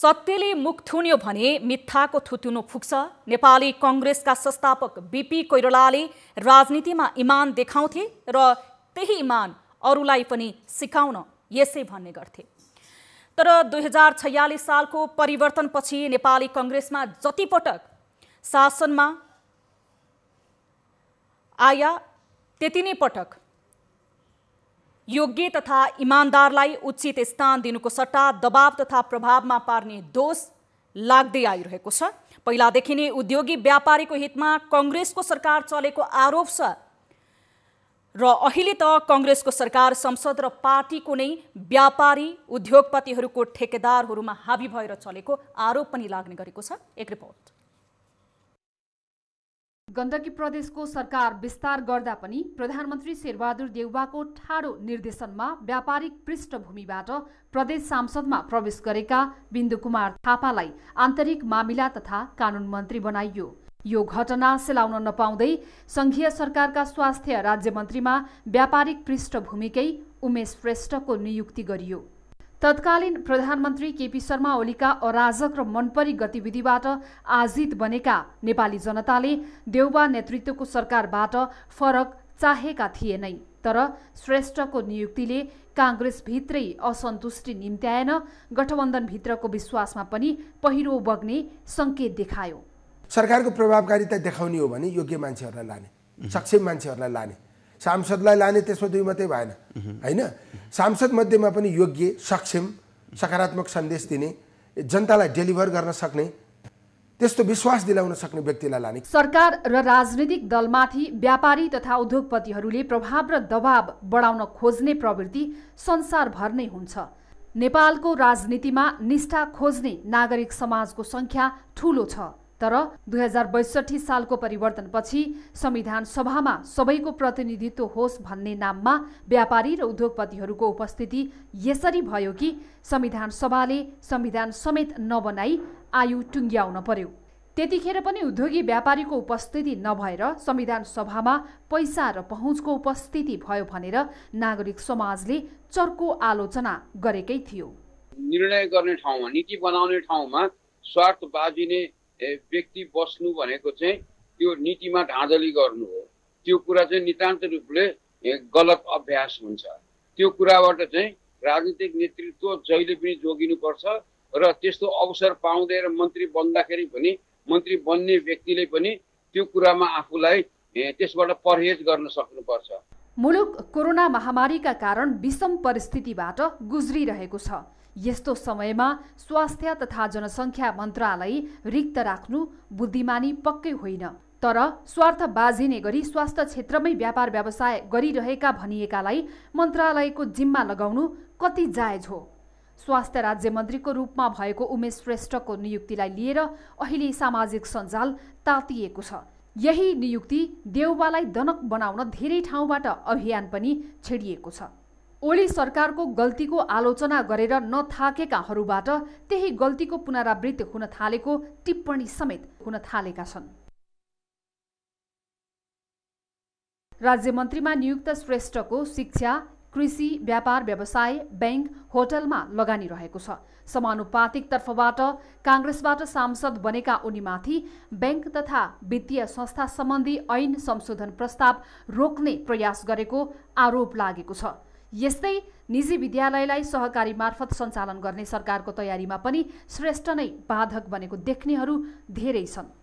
सत्यले मुख थुन्यो भने मिथ्याको थुतुनो फुक्छ नेपाली कङ्ग्रेसका संस्थापक बिपी कोइरालाले राजनीतिमा इमान देखाउँथे र त्यही इमान अरूलाई पनि सिकाउन यसै भन्ने गर्थे तर दुई हजार छयालिस सालको परिवर्तनपछि नेपाली कङ्ग्रेसमा जतिपटक शासनमा आया त्यति नै पटक योग्य तथा इमान्दारलाई उचित स्थान दिनुको सट्टा दबाव तथा प्रभावमा पार्ने दोष लाग्दै आइरहेको छ पहिलादेखि नै उद्योगी व्यापारीको हितमा कङ्ग्रेसको सरकार चलेको आरोप छ र अहिले त कङ्ग्रेसको सरकार संसद र पार्टीको नै व्यापारी उद्योगपतिहरूको ठेकेदारहरूमा हाबी भएर चलेको आरोप पनि लाग्ने गरेको छ एक रिपोर्ट गण्डकी प्रदेशको सरकार विस्तार गर्दा पनि प्रधानमन्त्री शेरबहादुर देउवाको ठाडो निर्देशनमा व्यापारिक पृष्ठभूमिबाट प्रदेश सांसदमा प्रवेश गरेका बिन्दु कुमार थापालाई आन्तरिक मामिला तथा कानून मन्त्री बनाइयो यो घटना सेलाउन नपाउँदै सङ्घीय सरकारका स्वास्थ्य राज्यमन्त्रीमा व्यापारिक पृष्ठभूमिकै उमेश श्रेष्ठको नियुक्ति गरियो तत्कालीन प्रधानमन्त्री केपी शर्मा ओलीका अराजक र मनपरी गतिविधिबाट आजित बनेका नेपाली जनताले देउबा नेतृत्वको सरकारबाट फरक चाहेका थिए तर श्रेष्ठको नियुक्तिले काङ्ग्रेसभित्रै असन्तुष्टि निम्त्याएन गठबन्धनभित्रको विश्वासमा पनि पहिरो बग्ने सङ्केत देखायो सरकारको प्रभावकारिता देखाउने हो भने योग्य मान्छेहरूलाई लाने सक्षम मान्छेहरूलाई लाने सांसदलाई लाने त्यसमा दुई मात्रै भएन होइन सांसदमध्येमा पनि योग्य सक्षम सकारात्मक सन्देश दिने जनतालाई डेलिभर गर्न सक्ने त्यस्तो विश्वास दिलाउन सक्ने व्यक्तिलाई लाने सरकार र राजनीतिक दलमाथि व्यापारी तथा उद्योगपतिहरूले प्रभाव र दबाव बढाउन खोज्ने प्रवृत्ति संसारभर नै हुन्छ नेपालको राजनीतिमा निष्ठा खोज्ने नागरिक समाजको सङ्ख्या ठूलो छ तर दुई हजार बैसठी सालको परिवर्तनपछि संविधान सभामा सबैको प्रतिनिधित्व होस् भन्ने नाममा व्यापारी र उद्योगपतिहरूको उपस्थिति यसरी भयो कि संविधान सभाले संविधान समेत नबनाई आयु टुङ्ग्याउन पर्यो त्यतिखेर पनि उद्योगी व्यापारीको उपस्थिति नभएर संविधान सभामा पैसा र पहुँचको उपस्थिति भयो भनेर नागरिक समाजले चर्को आलोचना गरेकै थियो निर्णय गर्ने ठाउँमा नीति बनाउने ठाउँमा स्वार्थ बाजिने व्यक्ति बस्नु भनेको चाहिँ त्यो नीतिमा धाँधली गर्नु हो त्यो कुरा चाहिँ नितान्त रूपले गलत अभ्यास हुन्छ त्यो कुराबाट चाहिँ राजनीतिक नेतृत्व जहिले पनि जोगिनुपर्छ र त्यस्तो अवसर पाउँदै र मन्त्री बन्दाखेरि पनि मन्त्री बन्ने व्यक्तिले पनि त्यो कुरामा आफूलाई त्यसबाट परहेज गर्न सक्नुपर्छ मुलुक कोरोना महामारीका कारण विषम परिस्थितिबाट गुज्रिरहेको छ यस्तो समयमा स्वास्थ्य तथा जनसङ्ख्या मन्त्रालय रिक्त राख्नु बुद्धिमानी पक्कै होइन तर स्वार्थ बाजिने गरी स्वास्थ्य क्षेत्रमै व्यापार व्यवसाय गरिरहेका भनिएकालाई मन्त्रालयको जिम्मा लगाउनु कति जायज हो स्वास्थ्य राज्य मन्त्रीको रूपमा भएको उमेश श्रेष्ठको नियुक्तिलाई लिएर अहिले सामाजिक सञ्जाल तातिएको छ यही नियुक्ति देउबालाई दनक बनाउन धेरै ठाउँबाट अभियान पनि छेडिएको छ ओली सरकारको गल्तीको आलोचना गरेर नथाकेकाहरूबाट त्यही गल्तीको पुनरावृत्ति हुन थालेको टिप्पणी समेत हुन थालेका छन् राज्यमन्त्रीमा नियुक्त श्रेष्ठको शिक्षा कृषि व्यापार व्यवसाय ब्याङ्क होटलमा लगानी रहेको छ समानुपातिक तर्फबाट काङ्ग्रेसबाट सांसद बनेका उनीमाथि ब्याङ्क तथा वित्तीय संस्था सम्बन्धी ऐन संशोधन प्रस्ताव रोक्ने प्रयास गरेको आरोप लागेको छ यस्तै निजी विद्यालयलाई सहकारी मार्फत सञ्चालन गर्ने सरकारको तयारीमा पनि श्रेष्ठ नै बाधक बनेको देख्नेहरू धेरै छन्